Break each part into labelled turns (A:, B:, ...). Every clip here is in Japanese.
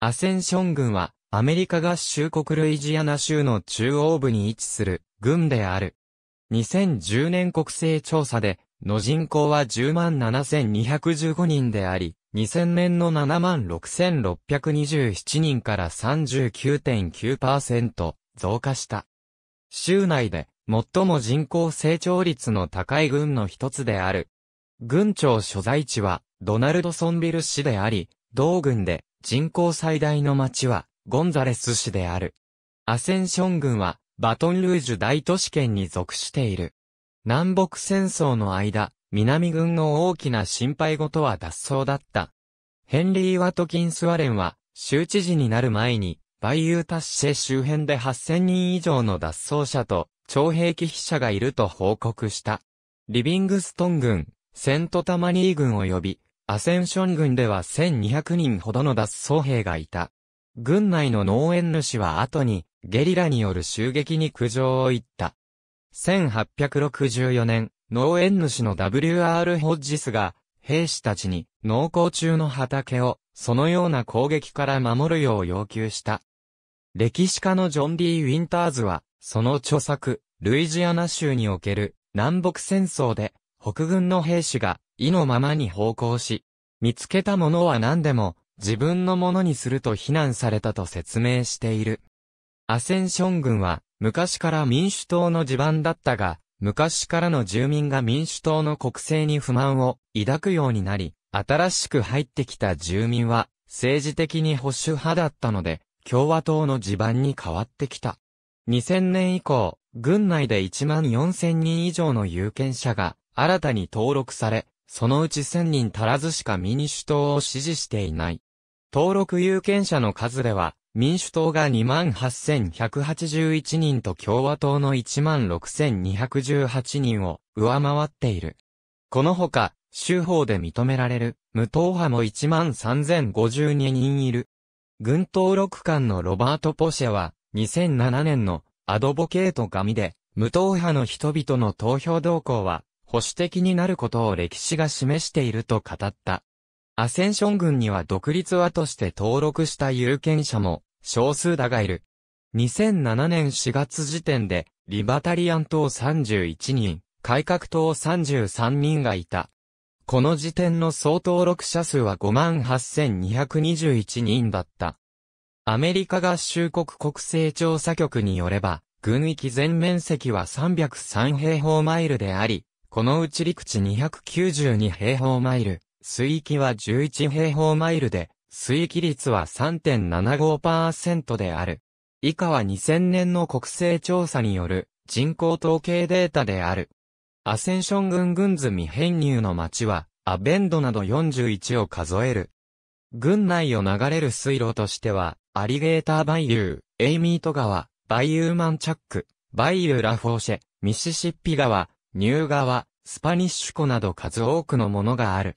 A: アセンション軍は、アメリカ合衆国ルイジアナ州の中央部に位置する軍である。2010年国勢調査で、の人口は107,215人であり、2000年の76,627人から39.9%増加した。州内で最も人口成長率の高い軍の一つである。軍庁所在地はドナルドソンビル市であり、同軍で人口最大の町は、ゴンザレス市である。アセンション郡は、バトンルージュ大都市圏に属している。南北戦争の間、南軍の大きな心配事は脱走だった。ヘンリー・ワトキンス・ワレンは、州知事になる前に、バイユータッシェ周辺で8000人以上の脱走者と、徴兵機飛者がいると報告した。リビングストン軍、セントタマニー軍及び、アセンション軍では1200人ほどの脱走兵がいた。軍内の農園主は後に、ゲリラによる襲撃に苦情を言った。1864年、農園主の W.R. ホッジスが、兵士たちに、農耕中の畑を、そのような攻撃から守るよう要求した。歴史家のジョン・ディ・ウィンターズは、その著作、ルイジアナ州における、南北戦争で、北軍の兵士が、意のままに奉公し、見つけたものは何でも、自分のものにすると非難されたと説明している。アセンション軍は、昔から民主党の地盤だったが、昔からの住民が民主党の国政に不満を抱くようになり、新しく入ってきた住民は、政治的に保守派だったので、共和党の地盤に変わってきた。2000年以降、軍内で1万4000人以上の有権者が新たに登録され、そのうち1000人足らずしか民主党を支持していない。登録有権者の数では、民主党が28,181人と共和党の16,218人を上回っている。このほか、州法で認められる無党派も13,052人いる。軍登録官のロバート・ポシェは、2007年のアドボケート紙で、無党派の人々の投票動向は、保守的になることを歴史が示していると語った。アセンション軍には独立派として登録した有権者も少数だがいる。2007年4月時点で、リバタリアン党31人、改革党33人がいた。この時点の総登録者数は58,221人だった。アメリカ合衆国国勢調査局によれば、軍域全面積は303平方マイルであり、このうち陸地292平方マイル、水域は11平方マイルで、水域率は3.75%である。以下は2000年の国勢調査による人口統計データである。アセンション群群ズ未編入の町は、アベンドなど41を数える。軍内を流れる水路としては、アリゲーターバイユー、エイミート川、バイユーマンチャック、バイユーラフォーシェ、ミシシッピ川、ニューガワ、スパニッシュ湖など数多くのものがある。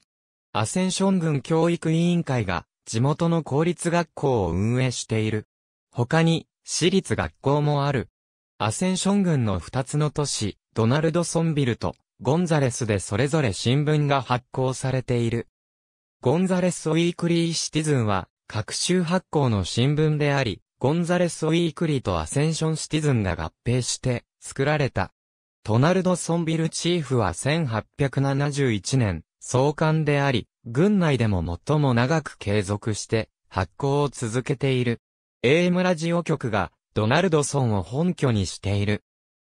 A: アセンション郡教育委員会が地元の公立学校を運営している。他に、私立学校もある。アセンション郡の2つの都市、ドナルドソンビルとゴンザレスでそれぞれ新聞が発行されている。ゴンザレス・ウィークリー・シティズンは、各州発行の新聞であり、ゴンザレス・ウィークリーとアセンション・シティズンが合併して作られた。トナルド・ソンビルチーフは1871年、創刊であり、軍内でも最も長く継続して発行を続けている。AM ラジオ局がドナルドソンを本拠にしている。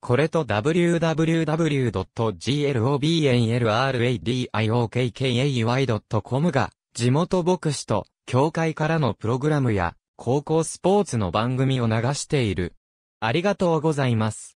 A: これと www.globnlradiokkay.com が地元牧師と教会からのプログラムや高校スポーツの番組を流している。ありがとうございます。